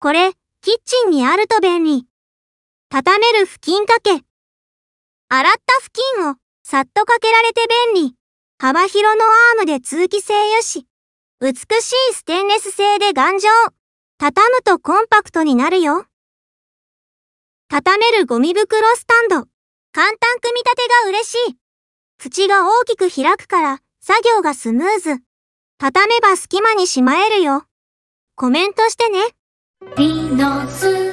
これ、キッチンにあると便利。畳める布巾掛け。洗った布巾をさっとかけられて便利。幅広のアームで通気性よし。美しいステンレス製で頑丈。畳むとコンパクトになるよ。畳めるゴミ袋スタンド。簡単組み立てが嬉しい。口が大きく開くから作業がスムーズ。畳めば隙間にしまえるよ。コメントしてね。リノス